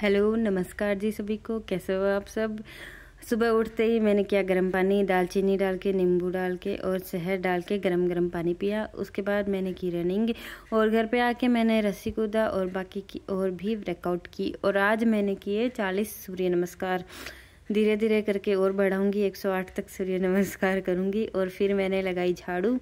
hello नमस्कार जी सभी को कैसे हो आप सब सुबह उठते ही मैंने क्या गर्म पानी दालचीनी डाल के नींबू डाल के और शहर डाल के गरम गर्म पानी पिया उसके बाद मैंने की रनिंग और घर पे आके मैंने रस्सी कूदा और बाकी की और भी वर्कआउट की और आज मैंने किए चालीस सूर्य नमस्कार धीरे धीरे करके और बढ़ाऊंगी 108 तक सूर्य नमस्कार करूंगी और फिर मैंने लगाई झाड़ू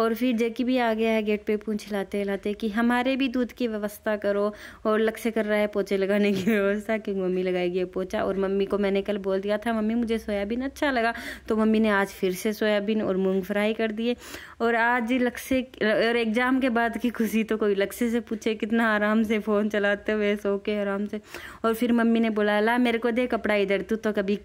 और फिर जैकी भी आ गया है गेट पे पूछ हिलाते लाते कि हमारे भी दूध की व्यवस्था करो और लक्ष्य कर रहा है पोछे लगाने की व्यवस्था क्योंकि मम्मी लगाएगी पोचा और मम्मी को मैंने कल बोल दिया था मम्मी मुझे सोयाबीन अच्छा लगा तो मम्मी ने आज फिर से सोयाबीन और मूंग फ्राई कर दिए और आज लक्ष्य और एग्ज़ाम के बाद की खुशी तो कोई लक्ष्य से पूछे कितना आराम से फ़ोन चलाते हुए सो के आराम से और फिर मम्मी ने बोला ला मेरे को दे कपड़ा इधर तू तो कभी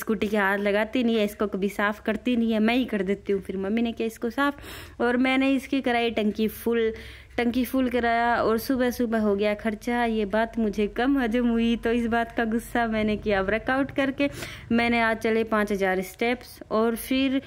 स्कूटी के हाथ लगाती नहीं है इसको कभी साफ़ करती नहीं है मैं ही कर देती हूँ फिर मम्मी ने किया इसको साफ़ और मैंने इसकी कराई टंकी फुल टंकी फुल कराया और सुबह सुबह हो गया खर्चा ये बात मुझे कम हजम हुई तो इस बात का गुस्सा मैंने किया वर्कआउट करके मैंने आज चले पाँच हज़ार स्टेप्स और फिर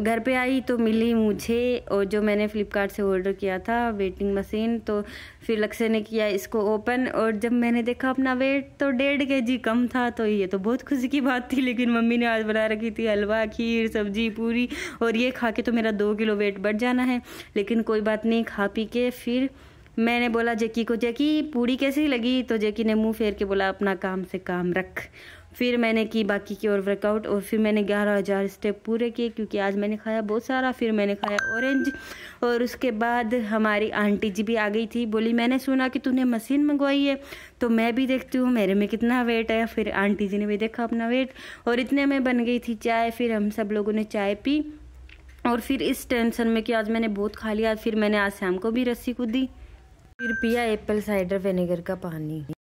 घर पे आई तो मिली मुझे और जो मैंने फ्लिपकार्ट से ऑर्डर किया था वेटिंग मशीन तो फिर लक्ष्य ने किया इसको ओपन और जब मैंने देखा अपना वेट तो डेढ़ के जी कम था तो ये तो बहुत खुशी की बात थी लेकिन मम्मी ने आज बना रखी थी हलवा खीर सब्जी पूरी और ये खा के तो मेरा दो किलो वेट बढ़ जाना है लेकिन कोई बात नहीं खा पी के फिर मैंने बोला जैकी को जैकी पूरी कैसी लगी तो जैकी ने मुंह फेर के बोला अपना काम से काम रख फिर मैंने की बाकी की और वर्कआउट और फिर मैंने ग्यारह हज़ार स्टेप पूरे किए क्योंकि आज मैंने खाया बहुत सारा फिर मैंने खाया ऑरेंज और उसके बाद हमारी आंटी जी भी आ गई थी बोली मैंने सुना कि तूने मशीन मंगवाई है तो मैं भी देखती हूँ मेरे में कितना वेट है फिर आंटी जी ने भी देखा अपना वेट और इतने में बन गई थी चाय फिर हम सब लोगों ने चाय पी और फिर इस टेंशन में कि आज मैंने बहुत खा लिया फिर मैंने आज शाम को भी रस्सी कूदी फिर पिया एप्पल साइडर विनेगर का पानी